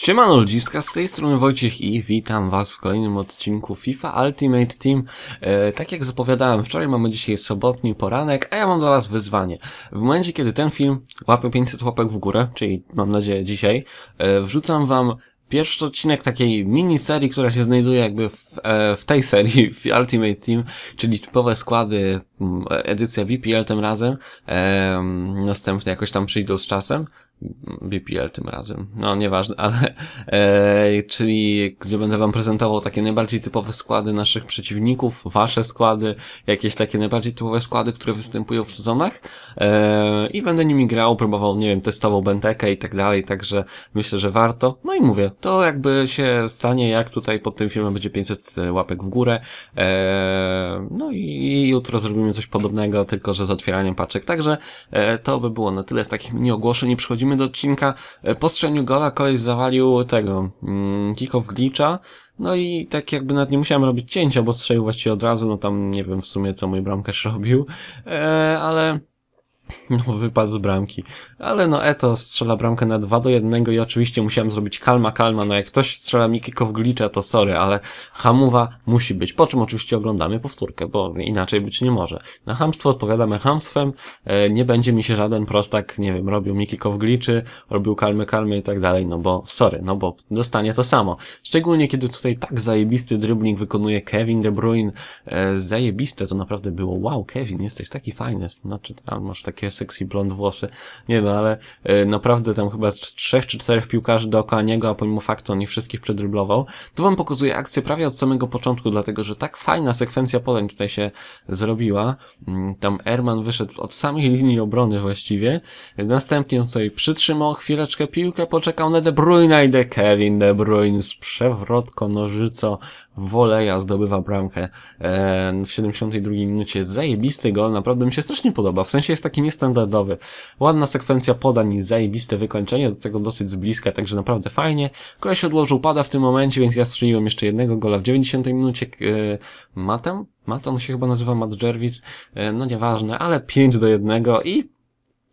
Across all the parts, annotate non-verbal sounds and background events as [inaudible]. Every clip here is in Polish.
Siemano ludziska, z tej strony Wojciech i witam was w kolejnym odcinku FIFA Ultimate Team. E, tak jak zapowiadałem wczoraj, mamy dzisiaj sobotni poranek, a ja mam dla was wyzwanie. W momencie, kiedy ten film łapie 500 łapek w górę, czyli mam nadzieję dzisiaj, e, wrzucam wam pierwszy odcinek takiej miniserii, która się znajduje jakby w, e, w tej serii, w Ultimate Team, czyli typowe składy, mm, edycja VPL tym razem, e, następne jakoś tam przyjdą z czasem. BPL tym razem. No, nieważne, ale [laughs] e, czyli gdzie będę wam prezentował takie najbardziej typowe składy naszych przeciwników, wasze składy, jakieś takie najbardziej typowe składy, które występują w sezonach e, i będę nimi grał, próbował, nie wiem, testował Benteke i tak dalej, także myślę, że warto. No i mówię, to jakby się stanie, jak tutaj pod tym filmem będzie 500 e, łapek w górę, e, no i jutro zrobimy coś podobnego, tylko że z otwieraniem paczek, także e, to by było na tyle z takich mini ogłoszeń i przychodzimy do odcinka. E, po strzeniu gola koleś zawalił tego, mm, kick-off glitcha, no i tak jakby nawet nie musiałem robić cięcia, bo strzelił właściwie od razu, no tam nie wiem w sumie co mój bramkarz [laughs] robił, e, ale [laughs] No, wypadł z bramki. Ale no, Eto strzela bramkę na 2 do 1 i oczywiście musiałem zrobić kalma, kalma. No, jak ktoś strzela Mikiko w glicza, to sorry, ale hamuwa musi być. Po czym oczywiście oglądamy powtórkę, bo inaczej być nie może. Na hamstwo odpowiadamy hamstwem. E, nie będzie mi się żaden prostak, nie wiem, robił Mikiko w gliczy, robił kalmy, kalmy i tak dalej, no bo sorry, no bo dostanie to samo. Szczególnie kiedy tutaj tak zajebisty dribbling wykonuje Kevin De Bruyne. E, zajebiste to naprawdę było. Wow, Kevin, jesteś taki fajny. Znaczy, masz takie takie sexy blond włosy. Nie no, ale y, naprawdę tam chyba z trzech czy czterech piłkarzy dookoła niego, a pomimo faktu on nie wszystkich przedryblował. Tu wam pokazuję akcję prawie od samego początku, dlatego że tak fajna sekwencja podań tutaj się zrobiła. Mm, tam Erman wyszedł od samej linii obrony właściwie. Następnie on tutaj przytrzymał chwileczkę piłkę, poczekał na De Bruyne i De Kevin De Bruyne z przewrotko nożyco Woleja zdobywa bramkę e, w 72 minucie. Zajebisty gol, naprawdę mi się strasznie podoba. W sensie jest taki niestandardowy. Ładna sekwencja podań i zajebiste wykończenie, do tego dosyć z bliska, także naprawdę fajnie. Koleś odłożył pada w tym momencie, więc ja strzeliłem jeszcze jednego gola w 90 minucie. Yy, matem? Maton się chyba nazywa Matt Jervis, e, no nieważne, ale 5 do 1 i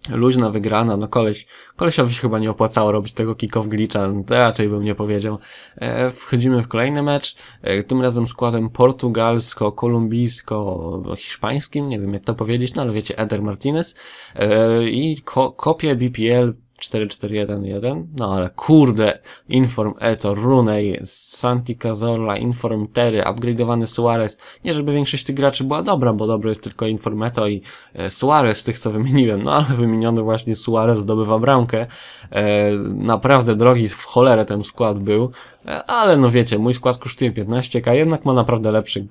luźna wygrana, no koleś, kolesiowi się chyba nie opłacało robić tego kick-off glitcha, no raczej bym nie powiedział. E, wchodzimy w kolejny mecz, e, tym razem składem portugalsko-kolumbijsko-hiszpańskim, nie wiem jak to powiedzieć, no ale wiecie, Eder Martinez e, i ko BPL 4-4-1-1. No ale kurde, Inform Eto, Runej, Santi Cazorla, Inform Terry, upgrade'owany Suarez. Nie, żeby większość tych graczy była dobra, bo dobre jest tylko Inform Eto i e, Suarez z tych, co wymieniłem. No ale wymieniony właśnie Suarez zdobywa bramkę. E, naprawdę drogi w cholerę ten skład był, e, ale no wiecie, mój skład kosztuje 15k, jednak ma naprawdę lepszy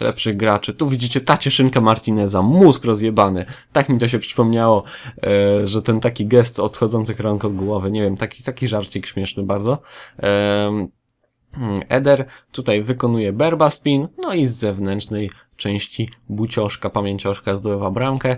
lepszych graczy. Tu widzicie ta cieszynka Martineza, mózg rozjebany. Tak mi to się przypomniało, e, że ten taki gest odchodzących rąk od głowy, nie wiem, taki, taki żarcik śmieszny bardzo. E, mm, Eder tutaj wykonuje berba spin, no i z zewnętrznej części Bucioszka, Pamięcioszka zdobywa bramkę.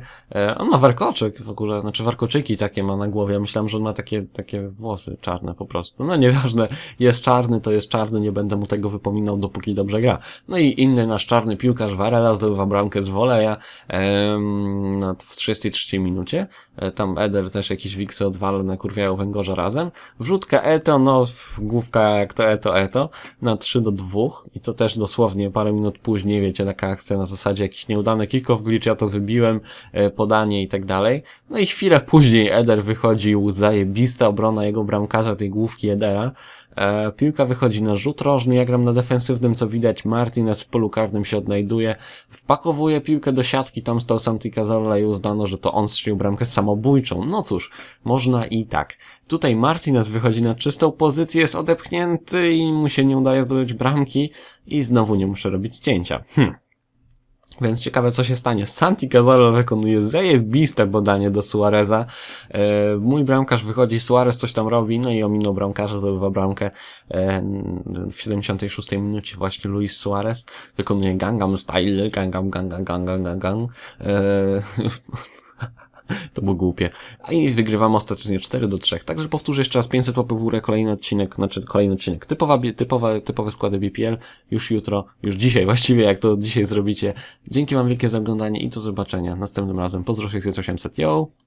On e, ma warkoczek w ogóle, znaczy warkoczyki takie ma na głowie. Ja myślałem, że on ma takie, takie włosy czarne po prostu. No nieważne, jest czarny, to jest czarny, nie będę mu tego wypominał, dopóki dobrze gra. No i inny nasz czarny piłkarz Varela zdobywa bramkę z Woleja em, w 33 minucie. E, tam Eder też jakiś wiksy odwalone nakurwiają Węgorza razem. Wrzutka Eto, no główka jak to Eto, Eto na 3 do 2 i to też dosłownie parę minut później, wiecie, taka akcja na zasadzie jakiś nieudany kick-off glitch, ja to wybiłem, e, podanie i tak dalej. No i chwilę później Eder wychodził, zajebista obrona jego bramkarza, tej główki Edera. E, piłka wychodzi na rzut rożny, ja gram na defensywnym, co widać, Martinez w polu karnym się odnajduje, wpakowuje piłkę do siatki, tam stał Santi Cazorla i uznano, że to on strzelił bramkę samobójczą. No cóż, można i tak. Tutaj Martinez wychodzi na czystą pozycję, jest odepchnięty i mu się nie udaje zdobyć bramki i znowu nie muszę robić cięcia. Hm. Więc ciekawe, co się stanie. Santi Cazorla wykonuje zajebiste badanie do Suareza. E, mój bramkarz wychodzi, Suarez coś tam robi, no i ominął bramkarza, zdobywa bramkę e, w 76 minucie właśnie Luis Suarez. Wykonuje gangam Style, gangam, gangam, gangam, gangam E, [laughs] [laughs] to było głupie. A i wygrywamy ostatecznie 4 do 3. Także powtórzę jeszcze raz 500 łapek w górę, kolejny odcinek, znaczy kolejny odcinek. Typowa, typowa, typowe składy BPL już jutro, już dzisiaj [laughs] właściwie, jak to dzisiaj zrobicie. Dzięki Wam wielkie za oglądanie i do zobaczenia następnym razem. Pozdro 800 yo!